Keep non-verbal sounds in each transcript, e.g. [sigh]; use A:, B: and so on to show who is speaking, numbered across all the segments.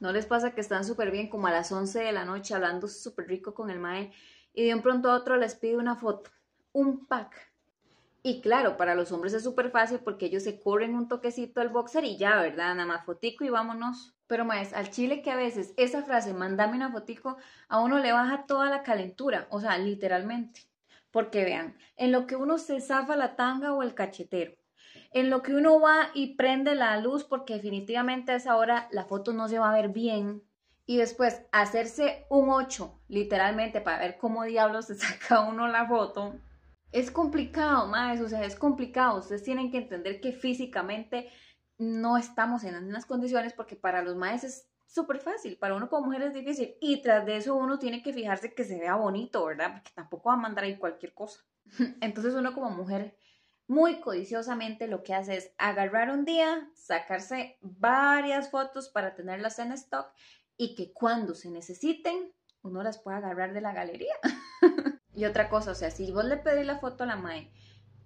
A: ¿No les pasa que están súper bien como a las 11 de la noche hablando súper rico con el mael, y de un pronto a otro les pide una foto, un pack? Y claro, para los hombres es súper fácil porque ellos se corren un toquecito al boxer y ya, ¿verdad? Nada más fotico y vámonos. Pero maes, al chile que a veces esa frase, mandame una fotico, a uno le baja toda la calentura, o sea, literalmente. Porque vean, en lo que uno se zafa la tanga o el cachetero, en lo que uno va y prende la luz, porque definitivamente a esa hora la foto no se va a ver bien. Y después hacerse un 8, literalmente, para ver cómo diablos se [laughs] saca uno la foto. Es complicado, más, o sea, es complicado. Ustedes tienen que entender que físicamente no estamos en las mismas condiciones porque para los maes es súper fácil, para uno como mujer es difícil y tras de eso uno tiene que fijarse que se vea bonito, ¿verdad? Porque tampoco va a mandar ahí cualquier cosa. [laughs] Entonces uno como mujer muy codiciosamente lo que hace es agarrar un día, sacarse varias fotos para tenerlas en stock y que cuando se necesiten uno las pueda agarrar de la galería. [laughs] y otra cosa, o sea, si vos le pedís la foto a la MAE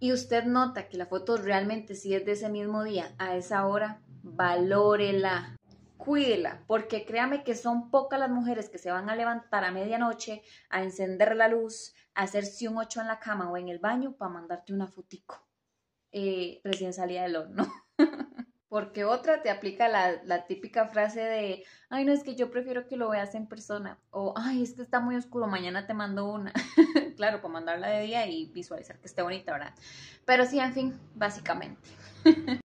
A: y usted nota que la foto realmente sí es de ese mismo día, a esa hora, valórela cuídela, porque créame que son pocas las mujeres que se van a levantar a medianoche, a encender la luz, a hacerse un ocho en la cama o en el baño para mandarte una fotico. Eh, recién salía del horno. [laughs] Porque otra te aplica la, la, típica frase de, ay, no, es que yo prefiero que lo veas en persona. O, ay, es que está muy oscuro, mañana te mando una. [laughs] claro, para mandarla de día y visualizar que esté bonita, ¿verdad? Pero sí, en fin, básicamente. [laughs]